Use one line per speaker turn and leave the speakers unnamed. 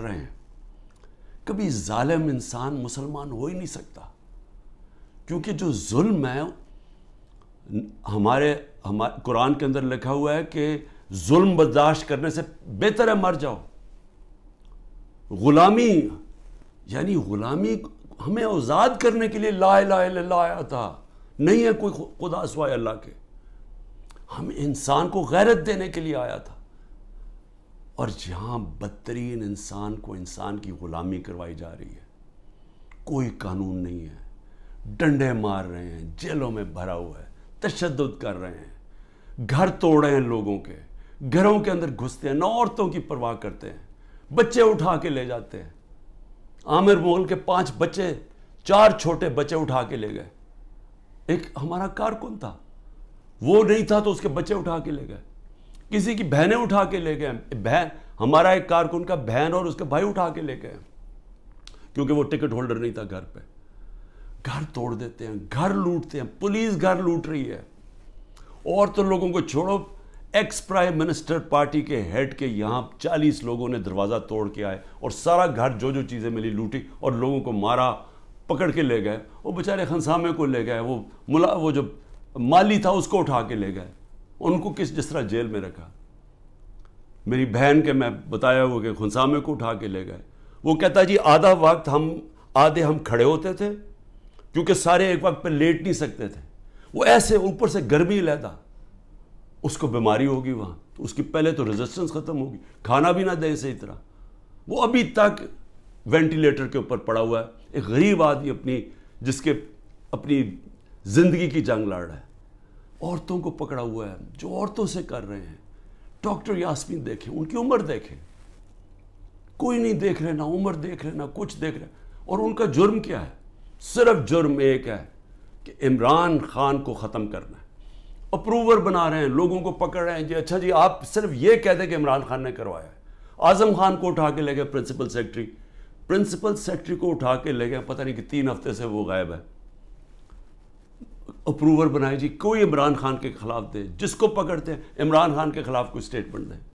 रहे हैं कभी ालम इंसान मुसलमान हो ही नहीं सकता क्योंकि जो जुल्म है हमारे हमारे कुरान के अंदर लिखा हुआ है कि जुल्म बर्दाश्त करने से बेहतर है मर जाओ गुलामी यानी गुलामी हमें आज़ाद करने के लिए ला ला आया था नहीं है कोई खुदा सवाए अल्लाह के हम इंसान को गैरत देने के लिए आया था और जहाँ बदतरीन इंसान को इंसान की ग़ुलामी करवाई जा रही है कोई कानून नहीं है डंडे मार रहे हैं जेलों में भरा हुआ है तशद कर रहे हैं घर तोड़ रहे हैं लोगों के घरों के अंदर घुसते हैं न औरतों की परवाह करते हैं बच्चे उठा के ले जाते हैं आमिर मोल के पांच बच्चे चार छोटे बच्चे उठा के ले गए एक हमारा कारकुन था वो नहीं था तो उसके बच्चे उठा के ले गए किसी की बहनें उठा के ले गए बहन हमारा एक कारकुन का बहन और उसके भाई उठा के ले गए क्योंकि वो टिकट होल्डर नहीं था घर पे घर तोड़ देते हैं घर लूटते हैं पुलिस घर लूट रही है और तो लोगों को छोड़ो एक्स प्राइम मिनिस्टर पार्टी के हेड के यहाँ 40 लोगों ने दरवाज़ा तोड़ के आए और सारा घर जो जो चीज़ें मिली लूटी और लोगों को मारा पकड़ के ले गए वो बेचारे खनसामे को ले गए वो मुला वो जो माली था उसको उठा के ले गए उनको किस जिस तरह जेल में रखा मेरी बहन के मैं बताया हुआ कि खुनसामे को उठा के ले गए वो कहता जी आधा वक्त हम आधे हम खड़े होते थे क्योंकि सारे एक वक्त पर लेट नहीं सकते थे वो ऐसे ऊपर से गर्मी लेता उसको बीमारी होगी वहाँ तो उसकी पहले तो रेजिस्टेंस ख़त्म होगी खाना भी ना दे सही तरह वो अभी तक वेंटिलेटर के ऊपर पड़ा हुआ है एक गरीब आदमी अपनी जिसके अपनी ज़िंदगी की जंग लड़ रहा है औरतों को पकड़ा हुआ है जो औरतों से कर रहे हैं डॉक्टर यास्मीन देखें उनकी उम्र देखें कोई नहीं देख रहे ना उम्र देख रहे ना कुछ देख रहे और उनका जुर्म क्या है सिर्फ जुर्म एक है कि इमरान खान को ख़त्म करना है अप्रूवर बना रहे हैं लोगों को पकड़ रहे हैं जी अच्छा जी आप सिर्फ ये कह दें कि इमरान खान ने करवाया है आजम खान को उठा के ले गए प्रिंसिपल सेक्रेटरी प्रिंसिपल सेक्रेटरी को उठा के ले गए पता नहीं कि तीन हफ्ते से वो गायब है अप्रूवर बनाए जी कोई इमरान खान के खिलाफ दे जिसको पकड़ते हैं इमरान खान के खिलाफ कोई स्टेटमेंट दें